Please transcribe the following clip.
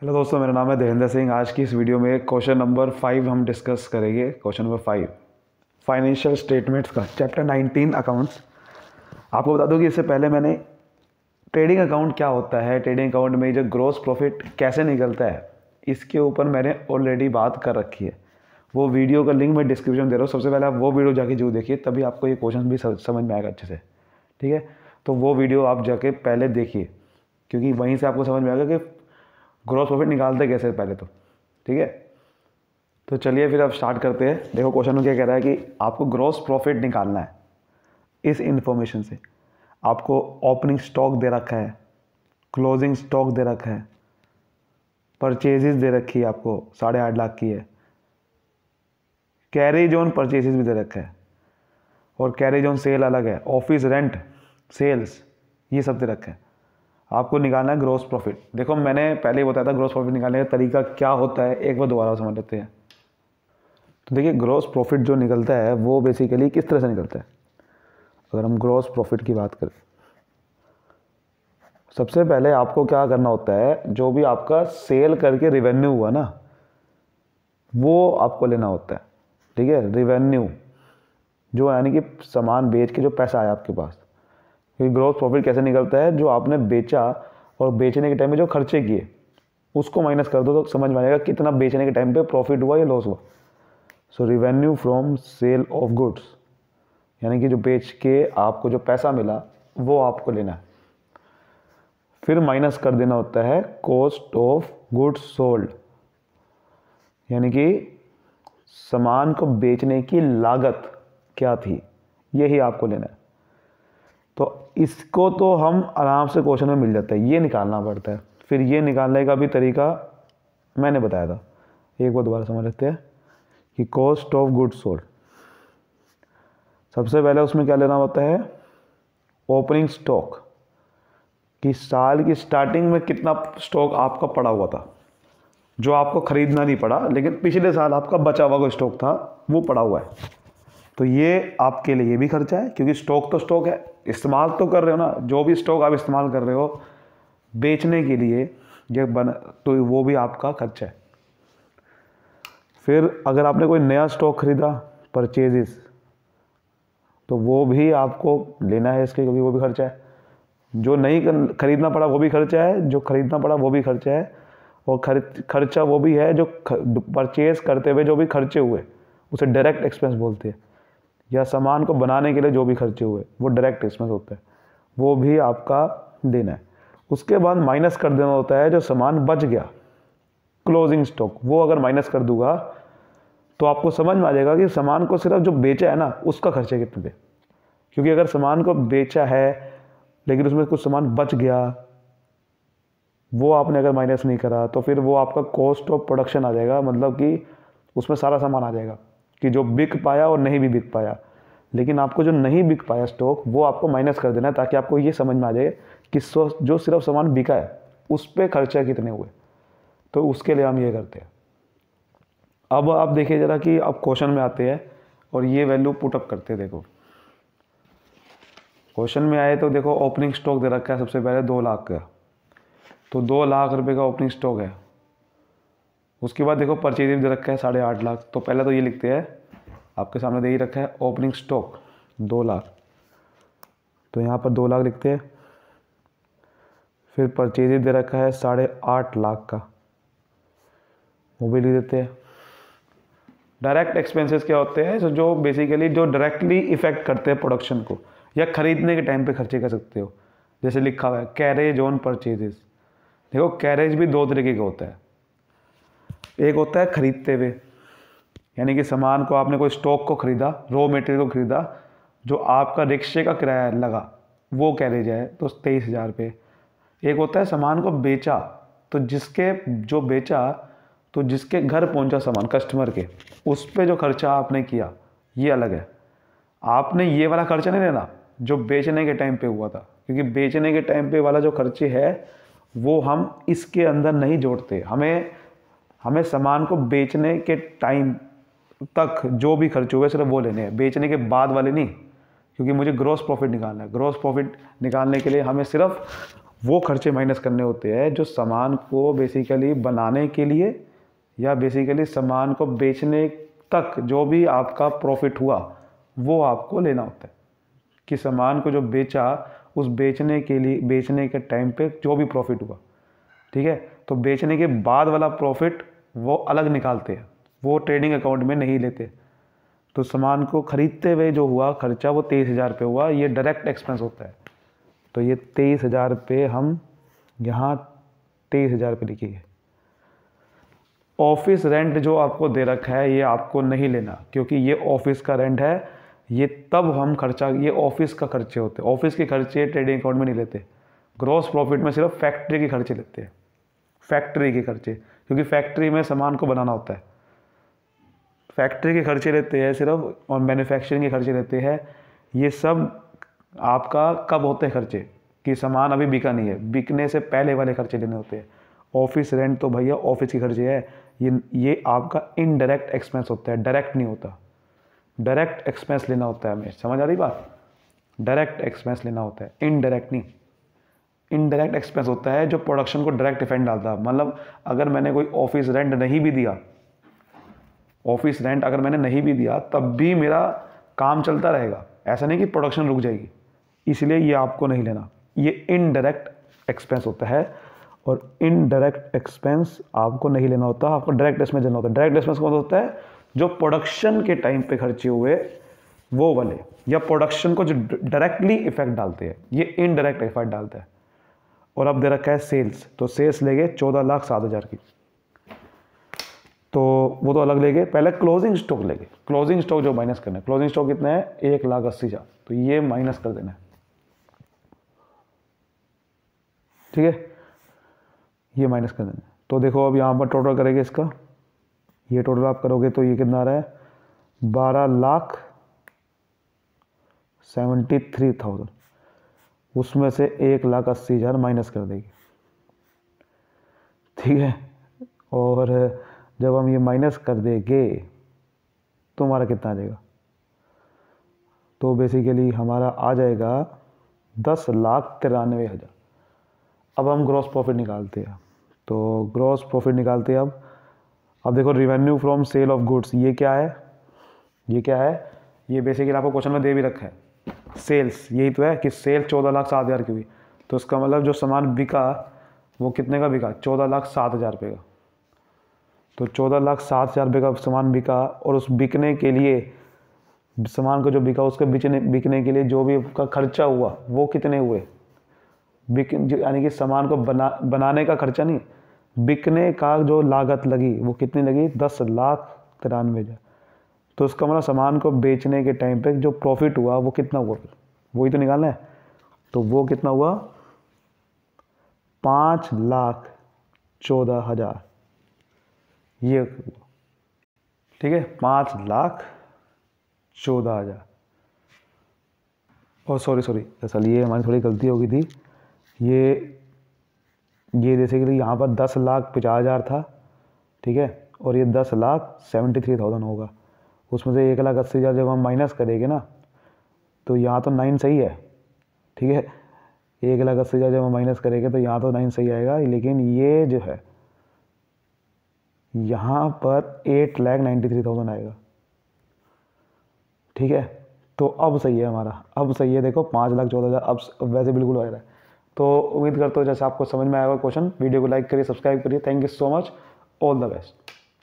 hello दोस्तों मेरा नाम है देवेंद्र सिंह आज की इस वीडियो में क्वेश्चन नंबर फाइव हम डिस्कस करेंगे question number five financial statements का चैप्टर नाइनटीन अकाउंट्स आपको बता दूं कि इससे पहले मैंने ट्रेडिंग अकाउंट क्या होता है ट्रेडिंग अकाउंट में जो ग्रोस प्रॉफिट कैसे निकलता है इसके ऊपर मैंने ऑलरेडी बात कर रखी है वो वीडियो का लिंक मैं डिस्क्रिप्शन दे रहा हूँ सबसे पहले आप वो वीडियो जाके जरूर देखिए तभी आपको ये क्वेश्चन भी समझ में आएगा अच्छे से ठीक है तो वो वीडियो आप जाके पहले देखिए क्योंकि वहीं से आपको समझ में आएगा कि ग्रॉस प्रॉफिट निकालते कैसे पहले तो ठीक है तो चलिए फिर अब स्टार्ट करते हैं देखो क्वेश्चन में क्या कह रहा है कि आपको ग्रॉस प्रॉफिट निकालना है इस इन्फॉर्मेशन से आपको ओपनिंग स्टॉक दे रखा है क्लोजिंग स्टॉक दे रखा है परचेजेस दे रखी है आपको साढ़े आठ लाख की है कैरेज ऑन परचेजेस भी दे रखा है और कैरेज ऑन सेल अलग है ऑफिस रेंट सेल्स ये सब दे रखा है आपको निकालना है ग्रॉस प्रॉफिट देखो मैंने पहले ही बताया था ग्रॉस प्रॉफिट निकालने का तरीका क्या होता है एक बार दोबारा समझ लेते हैं तो देखिए ग्रॉस प्रॉफिट जो निकलता है वो बेसिकली किस तरह से निकलता है अगर हम ग्रॉस प्रॉफिट की बात करें सबसे पहले आपको क्या करना होता है जो भी आपका सेल करके रिवेन्यू हुआ ना वो आपको लेना होता है ठीक है रिवेन्यू जो यानी कि सामान बेच के जो पैसा आया आपके पास क्योंकि ग्रॉस प्रॉफिट कैसे निकलता है जो आपने बेचा और बेचने के टाइम में जो खर्चे किए उसको माइनस कर दो तो समझ में आएगा कितना बेचने के टाइम पे प्रॉफिट हुआ या लॉस हुआ so revenue from sale of goods यानी कि जो बेच के आपको जो पैसा मिला वो आपको लेना है फिर माइनस कर देना होता है कॉस्ट ऑफ गुड्स सोल्ड यानी कि सामान को बेचने की लागत क्या थी यही आपको लेना है तो इसको तो हम आराम से क्वेश्चन में मिल जाता है ये निकालना पड़ता है फिर ये निकालने का भी तरीका मैंने बताया था एक बार दोबारा समझ लेते हैं कि कॉस्ट ऑफ गुड सोल्ड सबसे पहले उसमें क्या लेना होता है ओपनिंग स्टॉक कि साल की स्टार्टिंग में कितना स्टॉक आपका पड़ा हुआ था जो आपको ख़रीदना नहीं पड़ा लेकिन पिछले साल आपका बचा हुआ कोई स्टॉक था वो पड़ा हुआ है तो ये आपके लिए भी खर्चा है क्योंकि स्टॉक तो स्टॉक है इस्तेमाल तो कर रहे हो ना जो भी स्टॉक आप इस्तेमाल कर रहे हो बेचने के लिए ये बन तो वो भी आपका खर्चा है फिर अगर आपने कोई नया स्टॉक खरीदा परचेजेस तो वो भी आपको लेना है इसके क्योंकि वो भी खर्चा है जो नहीं खरीदना पड़ा वो भी खर्चा है जो खरीदना पड़ा वो भी खर्चा है और खर्च खर्चा वो भी है जो परचेज करते हुए जो भी खर्चे हुए उसे डायरेक्ट एक्सपेंस बोलते हैं या सामान को बनाने के लिए जो भी खर्चे हुए वो डायरेक्ट इसमें होता है वो भी आपका देना है उसके बाद माइनस कर देना होता है जो सामान बच गया क्लोजिंग स्टॉक वो अगर माइनस कर दूंगा तो आपको समझ में आ जाएगा कि सामान को सिर्फ जो बेचा है ना उसका खर्चा कितने दे क्योंकि अगर सामान को बेचा है लेकिन उसमें कुछ सामान बच गया वो आपने अगर माइनस नहीं करा तो फिर वो आपका कॉस्ट ऑफ प्रोडक्शन आ जाएगा मतलब कि उसमें सारा सामान आ जाएगा कि जो बिक पाया और नहीं भी बिक पाया लेकिन आपको जो नहीं बिक पाया स्टॉक वो आपको माइनस कर देना है ताकि आपको ये समझ में आ जाए कि जो सिर्फ सामान बिका है उस पर खर्चा कितने हुए तो उसके लिए हम ये करते हैं अब आप देखिए ज़रा कि अब क्वेश्चन में आते हैं और ये वैल्यू पुटअप करते हैं देखो क्वेश्चन में आए तो देखो ओपनिंग स्टॉक दे रखा है सबसे पहले दो लाख का तो दो लाख रुपए का ओपनिंग स्टॉक है उसके बाद देखो परचेज दे रखा है साढ़े आठ लाख तो पहले तो ये लिखते हैं आपके सामने दे ही रखा है ओपनिंग स्टॉक दो लाख तो यहाँ पर दो लाख लिखते हैं फिर परचेज दे रखा है साढ़े आठ लाख का वो भी लिख देते हैं डायरेक्ट एक्सपेंसेस क्या होते हैं जो बेसिकली जो डायरेक्टली इफेक्ट करते हैं प्रोडक्शन को या ख़रीदने के टाइम पर खर्चे कर सकते हो जैसे लिखा हुआ है कैरेज ऑन परचेजेस देखो कैरेज भी दो तरीके का होता है एक होता है ख़रीदते हुए यानी कि सामान को आपने कोई स्टॉक को ख़रीदा रॉ मटेरियल को ख़रीदा जो आपका रिक्शे का किराया लगा वो कह ले जाए तो तेईस हज़ार रुपये एक होता है सामान को बेचा तो जिसके जो बेचा तो जिसके घर पहुंचा सामान कस्टमर के उस पर जो खर्चा आपने किया ये अलग है आपने ये वाला खर्चा नहीं लेना जो बेचने के टाइम पे हुआ था क्योंकि बेचने के टाइम पे वाला जो खर्चे है वो हम इसके अंदर नहीं जोड़ते हमें हमें सामान को बेचने के टाइम तक जो भी खर्च हुए सिर्फ वो लेने हैं बेचने के बाद वाले नहीं क्योंकि मुझे ग्रॉस प्रॉफिट निकालना है ग्रॉस प्रॉफिट निकालने के लिए हमें सिर्फ वो खर्चे माइनस करने होते हैं जो सामान को बेसिकली बनाने के लिए या बेसिकली सामान को बेचने तक जो भी आपका प्रॉफिट हुआ वो आपको लेना होता है कि सामान को जो बेचा उस बेचने के लिए बेचने के टाइम पे जो भी प्रॉफिट हुआ ठीक है तो बेचने के बाद वाला प्रॉफिट वो अलग निकालते हैं वो ट्रेडिंग अकाउंट में नहीं लेते तो सामान को ख़रीदते हुए जो हुआ खर्चा वो तेईस हज़ार रुपये हुआ ये डायरेक्ट एक्सपेंस होता है तो ये तेईस हज़ार रुपये हम यहाँ तेईस हज़ार रुपये लिखेंगे ऑफिस रेंट जो आपको दे रखा है ये आपको नहीं लेना क्योंकि ये ऑफिस का रेंट है ये तब हम खर्चा ये ऑफिस का खर्चे होते ऑफिस के खर्चे ट्रेडिंग अकाउंट में नहीं लेते ग्रॉस प्रॉफिट में सिर्फ फैक्ट्री के खर्चे लेते हैं फैक्ट्री के खर्चे क्योंकि फैक्ट्री में सामान को बनाना होता है फैक्ट्री के खर्चे रहते हैं सिर्फ और मैन्युफैक्चरिंग के खर्चे रहते हैं ये सब आपका कब होते हैं खर्चे कि सामान अभी बिका नहीं है बिकने से पहले वाले खर्चे लेने होते हैं ऑफिस रेंट तो भैया ऑफिस के खर्चे है ये ये आपका इनडायरेक्ट एक्सपेंस होता है डायरेक्ट नहीं होता डायरेक्ट एक्सपेंस लेना होता है हमें समझ आ रही बात डायरेक्ट एक्सपेंस लेना होता है इनडायरेक्ट नहीं इनडायरेक्ट एक्सपेंस होता है जो प्रोडक्शन को डायरेक्ट इफेक्ट डालता है मतलब अगर मैंने कोई ऑफिस रेंट नहीं भी दिया ऑफिस रेंट अगर मैंने नहीं भी दिया तब भी मेरा काम चलता रहेगा ऐसा नहीं कि प्रोडक्शन रुक जाएगी इसलिए ये आपको नहीं लेना ये इनडायरेक्ट एक्सपेंस होता है और इनडायरेक्ट एक्सपेंस आपको नहीं लेना होता आपको डायरेक्ट एक्सपेंस लेना होता है डायरेक्ट एक्सपेंस कौन होता है जो प्रोडक्शन के टाइम पे खर्चे हुए वो वाले या प्रोडक्शन को जो डायरेक्टली इफेक्ट डालते हैं ये इनडायरेक्ट इफेक्ट डालता है और अब दे रखा है सेल्स तो सेल्स ले गए चौदह लाख सात हज़ार की तो वो तो अलग ले गए पहले क्लोजिंग स्टॉक ले गए क्लोजिंग स्टॉक जो माइनस करना है क्लोजिंग स्टॉक कितना है एक लाख अस्सी हज़ार तो ये माइनस कर देना है ठीक है ये माइनस कर देना है तो देखो अब यहाँ पर टोटल करेंगे इसका ये टोटल आप करोगे तो ये कितना आ रहा है बारह लाख सेवेंटी थ्री थाउजेंड उसमें से एक लाख अस्सी हज़ार माइनस कर देगी ठीक है और जब हम ये माइनस कर देंगे तो हमारा कितना आ जाएगा तो बेसिकली हमारा आ जाएगा दस लाख तिरानवे हज़ार अब हम ग्रॉस प्रॉफिट निकालते हैं तो ग्रॉस प्रॉफिट निकालते हैं अब अब देखो revenue from sale of goods ये क्या है ये क्या है ये बेसिकली आपको क्वेश्चन में दे भी रखा है सेल्स यही तो है कि सेल चौदह लाख सात हज़ार की हुई तो इसका मतलब जो सामान बिका वो कितने का बिका चौदह लाख सात हज़ार रुपये का तो चौदह लाख सात हज़ार रुपये का सामान बिका और उस बिकने के लिए सामान को जो बिका उसके बिकने बिकने के लिए जो भी उसका खर्चा हुआ वो कितने हुए बिक यानी कि सामान को बना बनाने का खर्चा नहीं बिकने का जो लागत लगी वो कितनी लगी दस लाख तिरानवे हज़ार तो उसका मतलब सामान को बेचने के टाइम पे जो प्रॉफिट हुआ वो कितना हुआ वही तो निकालना है तो वो कितना हुआ पाँच लाख चौदह हज़ार ये ठीक है पाँच लाख चौदह हज़ार और सॉरी सॉरी दरअसल ये हमारी थोड़ी गलती हो गई थी ये ये जैसे कि यहाँ पर दस लाख पचास हज़ार था ठीक है और ये दस लाख सेवेंटी थ्री थाउजेंड होगा उसमें से एक लाख अस्सी हज़ार जब हम माइनस करेंगे ना तो यहाँ तो नाइन सही है ठीक है एक लाख अस्सी हज़ार जब हम माइनस करेंगे तो यहाँ तो नाइन सही आएगा लेकिन ये जो है यहाँ पर eight lakh ninety three thousand आएगा ठीक है तो अब सही है हमारा अब सही है देखो पाँच लाख चौदह हज़ार अब वैसे बिल्कुल हो रहा है तो उम्मीद करता हूँ जैसे आपको समझ में आएगा क्वेश्चन वीडियो को लाइक करिए सब्सक्राइब करिए thank you so much all the best